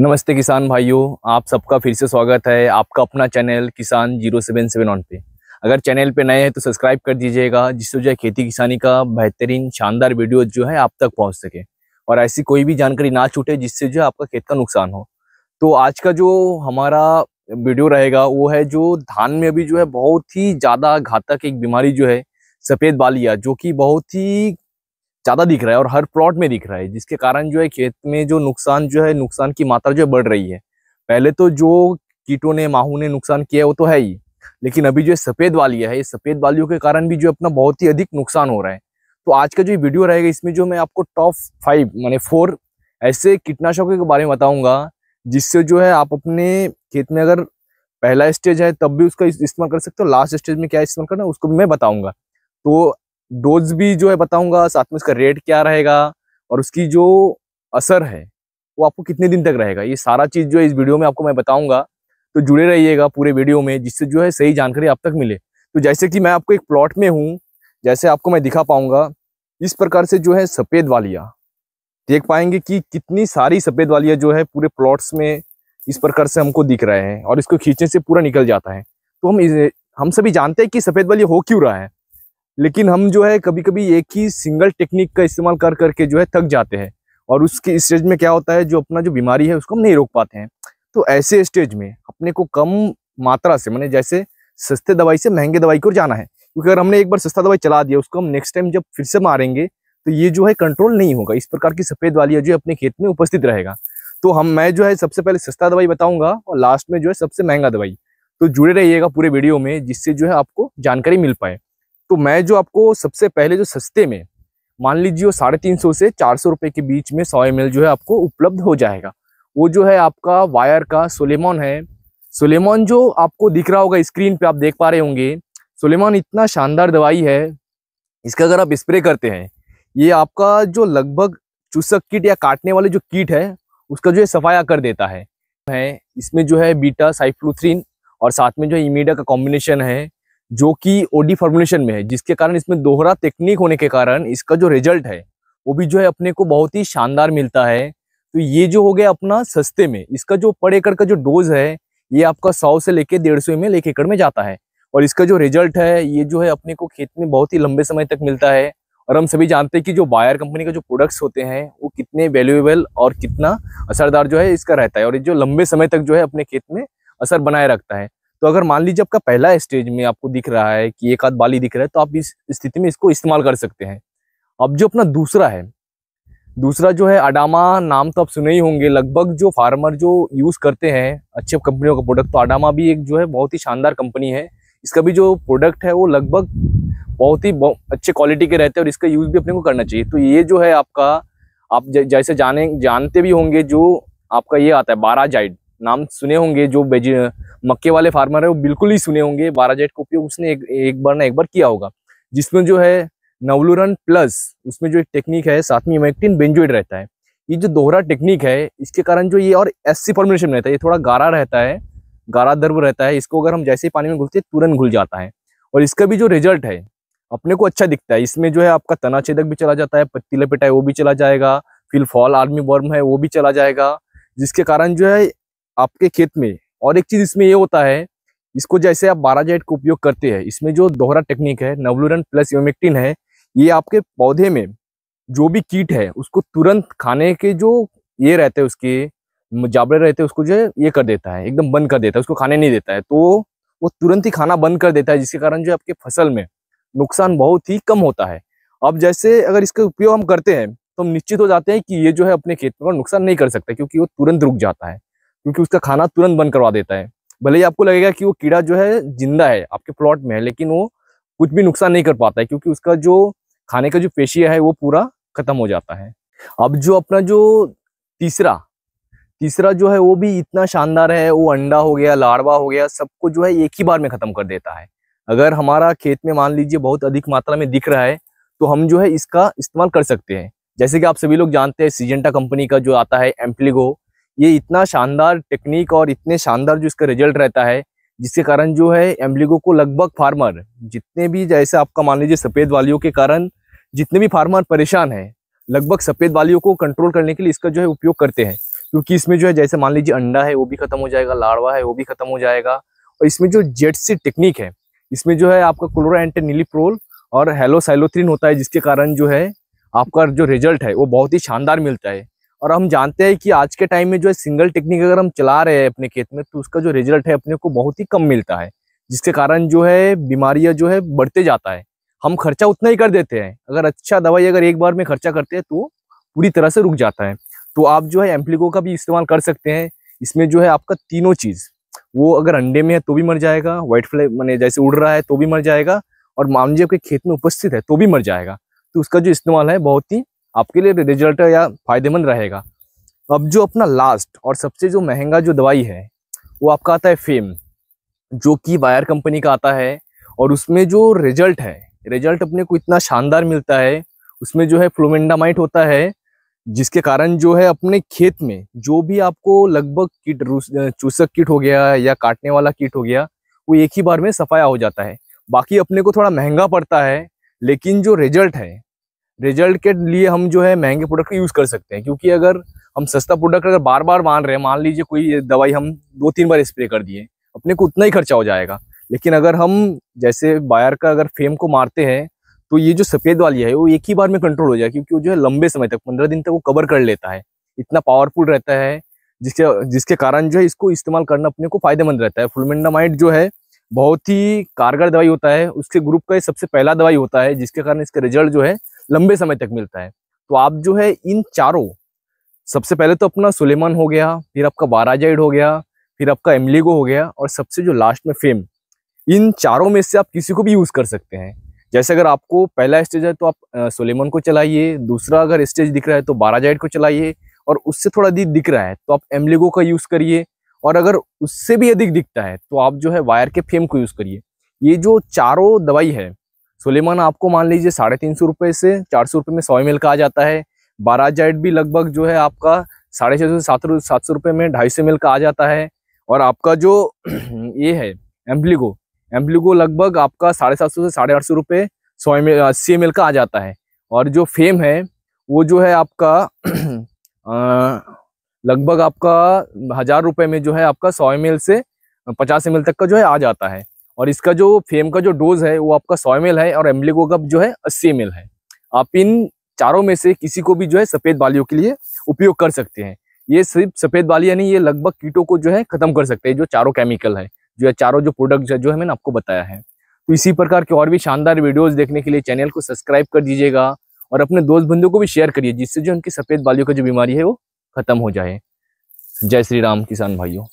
नमस्ते किसान भाइयों आप सबका फिर से स्वागत है आपका अपना चैनल किसान जीरो सेवन सेवन वन पे अगर चैनल पे नए हैं तो सब्सक्राइब कर दीजिएगा जिससे जो है खेती किसानी का बेहतरीन शानदार वीडियो जो है आप तक पहुंच सके और ऐसी कोई भी जानकारी ना छूटे जिससे जो है आपका खेत का नुकसान हो तो आज का जो हमारा वीडियो रहेगा वो है जो धान में अभी जो है बहुत ही ज़्यादा घातक एक बीमारी जो है सफ़ेद बालिया जो कि बहुत ही ज़्यादा दिख रहा है और हर प्लॉट में दिख रहा है जिसके कारण जो है खेत में जो नुकसान जो है नुकसान की मात्रा जो है बढ़ रही है पहले तो जो कीटों ने माहू ने नुकसान किया है वो तो है ही लेकिन अभी जो सफ़ेद वालिया है ये सफ़ेद वालियों के कारण भी जो अपना बहुत ही अधिक नुकसान हो रहा है तो आज का जो वीडियो रहेगा इसमें जो मैं आपको टॉप फाइव मैंने फोर ऐसे कीटनाशकों के बारे में बताऊंगा जिससे जो है आप अपने खेत में अगर पहला स्टेज है तब भी उसका इस्तेमाल कर सकते हो लास्ट स्टेज में क्या इस्तेमाल करना उसको भी मैं बताऊंगा तो डोज भी जो है बताऊंगा साथ में उसका रेट क्या रहेगा और उसकी जो असर है वो आपको कितने दिन तक रहेगा ये सारा चीज़ जो है इस वीडियो में आपको मैं बताऊंगा तो जुड़े रहिएगा पूरे वीडियो में जिससे जो है सही जानकारी आप तक मिले तो जैसे कि मैं आपको एक प्लॉट में हूँ जैसे आपको मैं दिखा पाऊंगा इस प्रकार से जो है सफ़ेद वालिया देख पाएंगे कि कितनी सारी सफ़ेद वालिया जो है पूरे प्लॉट्स में इस प्रकार से हमको दिख रहे हैं और इसको खींचने से पूरा निकल जाता है तो हम हम सभी जानते हैं कि सफ़ेद वालिया हो क्यों रहा है लेकिन हम जो है कभी कभी एक ही सिंगल टेक्निक का इस्तेमाल कर करके जो है थक जाते हैं और उसके स्टेज में क्या होता है जो अपना जो बीमारी है उसको हम नहीं रोक पाते हैं तो ऐसे स्टेज में अपने को कम मात्रा से मैंने जैसे सस्ते दवाई से महंगे दवाई को जाना है क्योंकि अगर हमने एक बार सस्ता दवाई चला दिया उसको हम नेक्स्ट टाइम जब फिर से मारेंगे तो ये जो है कंट्रोल नहीं होगा इस प्रकार की सफ़ेद वालिया जो है अपने खेत में उपस्थित रहेगा तो हम मैं जो है सबसे पहले सस्ता दवाई बताऊंगा और लास्ट में जो है सबसे महंगा दवाई तो जुड़े रहिएगा पूरे वीडियो में जिससे जो है आपको जानकारी मिल पाए तो मैं जो आपको सबसे पहले जो सस्ते में मान लीजिए वो साढ़े तीन सौ से चार सौ रुपये के बीच में सौ एम जो है आपको उपलब्ध हो जाएगा वो जो है आपका वायर का सोलेमॉन है सोलेमॉन जो आपको दिख रहा होगा स्क्रीन पे आप देख पा रहे होंगे सोलेमॉन इतना शानदार दवाई है इसका अगर आप स्प्रे करते हैं ये आपका जो लगभग चूसक किट या काटने वाले जो कीट है उसका जो है सफाया कर देता है है इसमें जो है बीटा साइफ्लूथ्रीन और साथ में जो है इमीडा का कॉम्बिनेशन है जो कि ओडी फॉर्मुलेशन में है जिसके कारण इसमें दोहरा टेक्निक होने के कारण इसका जो रिजल्ट है वो भी जो है अपने को बहुत ही शानदार मिलता है तो ये जो हो गया अपना सस्ते में इसका जो पर एकड़ का जो डोज है ये आपका सौ से लेके डेढ़ सौ में एक एकड़ में जाता है और इसका जो रिजल्ट है ये जो है अपने को खेत में बहुत ही लंबे समय तक मिलता है और हम सभी जानते हैं कि जो बायर कंपनी का जो प्रोडक्ट्स होते हैं वो कितने वैल्यूएबल और कितना असरदार जो है इसका रहता है और ये जो लंबे समय तक जो है अपने खेत में असर बनाए रखता है तो अगर मान लीजिए आपका पहला स्टेज में आपको दिख रहा है कि एक आध बाली दिख रहा है तो आप इस स्थिति में इसको इस्तेमाल कर सकते हैं अब जो अपना दूसरा है दूसरा जो है अडामा नाम तो आप सुने ही होंगे लगभग जो फार्मर जो यूज़ करते हैं अच्छे कंपनियों का प्रोडक्ट तो अडामा भी एक जो है बहुत ही शानदार कंपनी है इसका भी जो प्रोडक्ट है वो लगभग बहुत ही बहुत अच्छे क्वालिटी के रहते हैं और इसका यूज़ भी अपने को करना चाहिए तो ये जो है आपका आप जैसे जाने जानते भी होंगे जो आपका ये आता है बाराजाइड नाम सुने होंगे जो बेज मक्के वाले फार्मर है वो बिल्कुल ही सुने होंगे जेट का उपयोग उसने एक, एक बार ना एक बार किया होगा जिसमें जो है नवलुरन प्लस उसमें जो एक टेक्निक है साथ में इमेक्टिन बेंजोइड रहता है ये जो दोहरा टेक्निक है इसके कारण जो ये और एससी फॉर्मेशन रहता है ये थोड़ा गारा रहता है गारा दर्व रहता है इसको अगर हम जैसे ही पानी में घुलते तुरंत घुल जाता है और इसका भी जो रिजल्ट है अपने को अच्छा दिखता है इसमें जो है आपका तना छेदक भी चला जाता है पत्ती लपेटा है वो भी चला जाएगा फिर फॉल आर्मी वर्म है वो भी चला जाएगा जिसके कारण जो है आपके खेत में और एक चीज़ इसमें ये होता है इसको जैसे आप बारह जेट का उपयोग करते हैं इसमें जो दोहरा टेक्निक है नवलुरन प्लस योमेक्टिन है ये आपके पौधे में जो भी कीट है उसको तुरंत खाने के जो ये रहते हैं उसके जाबड़े रहते हैं उसको जो है ये कर देता है एकदम बंद कर देता है उसको खाने नहीं देता है तो वो तुरंत ही खाना बंद कर देता है जिसके कारण जो आपके फसल में नुकसान बहुत ही कम होता है अब जैसे अगर इसका उपयोग हम करते हैं तो हम निश्चित हो जाते हैं कि ये जो है अपने खेत में नुकसान नहीं कर सकता क्योंकि वो तुरंत रुक जाता है क्योंकि उसका खाना तुरंत बंद करवा देता है भले ही आपको लगेगा कि वो कीड़ा जो है जिंदा है आपके प्लॉट में है लेकिन वो कुछ भी नुकसान नहीं कर पाता है क्योंकि उसका जो खाने का जो पेशिया है वो पूरा खत्म हो जाता है अब जो अपना जो तीसरा तीसरा जो है वो भी इतना शानदार है वो अंडा हो गया लाड़वा हो गया सबको जो है एक ही बार में खत्म कर देता है अगर हमारा खेत में मान लीजिए बहुत अधिक मात्रा में दिख रहा है तो हम जो है इसका इस्तेमाल कर सकते हैं जैसे कि आप सभी लोग जानते हैं सीजेंटा कंपनी का जो आता है एम्पलीगो ये इतना शानदार टेक्निक और इतने शानदार जो इसका रिजल्ट रहता है जिसके कारण जो है एम्बलिगो को लगभग फार्मर जितने भी जैसे आपका मान लीजिए सफ़ेद वालियों के कारण जितने भी फार्मर परेशान हैं लगभग सफ़ेद वालियों को कंट्रोल करने के लिए इसका जो है उपयोग करते हैं क्योंकि इसमें जो है जैसे मान लीजिए अंडा है वो भी खत्म हो जाएगा लाड़वा है वो भी खत्म हो जाएगा और इसमें जो जेट सी टेक्निक है इसमें जो है आपका क्लोरा एंटेनिलीप्रोल और हेलोसाइलोथ्रीन होता है जिसके कारण जो है आपका जो रिजल्ट है वो बहुत ही शानदार मिलता है और हम जानते हैं कि आज के टाइम में जो है सिंगल टेक्निक अगर हम चला रहे हैं अपने खेत में तो उसका जो रिजल्ट है अपने को बहुत ही कम मिलता है जिसके कारण जो है बीमारियां जो है बढ़ते जाता है हम खर्चा उतना ही कर देते हैं अगर अच्छा दवाई अगर एक बार में खर्चा करते हैं तो पूरी तरह से रुक जाता है तो आप जो है एम्प्लिको का भी इस्तेमाल कर सकते हैं इसमें जो है आपका तीनों चीज़ वो अगर अंडे में है तो भी मर जाएगा व्हाइट फ्लाई मैंने जैसे उड़ रहा है तो भी मर जाएगा और मामजी आपके खेत में उपस्थित है तो भी मर जाएगा तो उसका जो इस्तेमाल है बहुत ही आपके लिए रिजल्ट या फायदेमंद रहेगा तो अब जो अपना लास्ट और सबसे जो महंगा जो दवाई है वो आपका आता है फेम जो कि वायर कंपनी का आता है और उसमें जो रिजल्ट है रिजल्ट अपने को इतना शानदार मिलता है उसमें जो है फ्लोमेंडामाइट होता है जिसके कारण जो है अपने खेत में जो भी आपको लगभग कीट चूसक कीट हो गया या काटने वाला कीट हो गया वो एक ही बार में सफाया हो जाता है बाकी अपने को थोड़ा महंगा पड़ता है लेकिन जो रिजल्ट है रिजल्ट के लिए हम जो है महंगे प्रोडक्ट का यूज़ कर सकते हैं क्योंकि अगर हम सस्ता प्रोडक्ट अगर बार बार मान रहे हैं मान लीजिए कोई दवाई हम दो तीन बार स्प्रे कर दिए अपने को उतना ही खर्चा हो जाएगा लेकिन अगर हम जैसे बायर का अगर फेम को मारते हैं तो ये जो सफ़ेद वाली है वो एक ही बार में कंट्रोल हो जाएगा क्योंकि वो जो है लंबे समय तक पंद्रह दिन तक वो कवर कर लेता है इतना पावरफुल रहता है जिसके जिसके कारण जो है इसको इस्तेमाल करना अपने को फायदेमंद रहता है फुलमेंडामाइट जो है बहुत ही कारगर दवाई होता है उसके ग्रुप का ये सबसे पहला दवाई होता है जिसके कारण इसका रिजल्ट जो है लंबे समय तक मिलता है तो आप जो है इन चारों सबसे पहले तो अपना सुलेमान हो गया फिर आपका बाराजाइड हो गया फिर आपका एमलीगो हो गया और सबसे जो लास्ट में फेम इन चारों में से आप किसी को भी यूज़ कर सकते हैं जैसे अगर आपको पहला स्टेज है तो आप सुलेमान को चलाइए दूसरा अगर स्टेज दिख रहा है तो बाराजाइड को चलाइए और उससे थोड़ा अधिक दिख रहा है तो आप एमलीगो का यूज़ करिए और अगर उससे भी अधिक दिखता है तो आप जो है वायर के फेम को यूज़ करिए ये जो चारों दवाई है सुलेमान आपको मान लीजिए साढ़े तीन सौ रुपये से चार सौ रुपये में सौ एम का आ जाता है जेड भी लगभग जो है आपका साढ़े छः सौ से सात सात सौ रुपये में ढाई सौ एम का आ जाता है और आपका जो ये है एम्पलीगो एम्पलीगो लगभग आपका साढ़े सात सौ से साढ़े आठ सौ रुपये सौ एम अस्सी एम का आ जाता है और जो फेम है वो जो है आपका लगभग आपका हज़ार रुपये में जो है आपका सौ एम से पचास एम तक का जो है आ जाता है और इसका जो फेम का जो डोज है वो आपका सौ एम है और एम्बलिको का जो है अस्सी एम है आप इन चारों में से किसी को भी जो है सफ़ेद बालियों के लिए उपयोग कर सकते हैं ये सिर्फ सफ़ेद बाली यानी ये लगभग कीटों को जो है ख़त्म कर सकते हैं जो चारों केमिकल है जो है चारों जो प्रोडक्ट जो है मैंने आपको बताया है तो इसी प्रकार के और भी शानदार वीडियोस देखने के लिए चैनल को सब्सक्राइब कर दीजिएगा और अपने दोस्त बंधुओं को भी शेयर करिए जिससे जो उनकी सफ़ेद बालियों का जो बीमारी है वो ख़त्म हो जाए जय श्री राम किसान भाइयों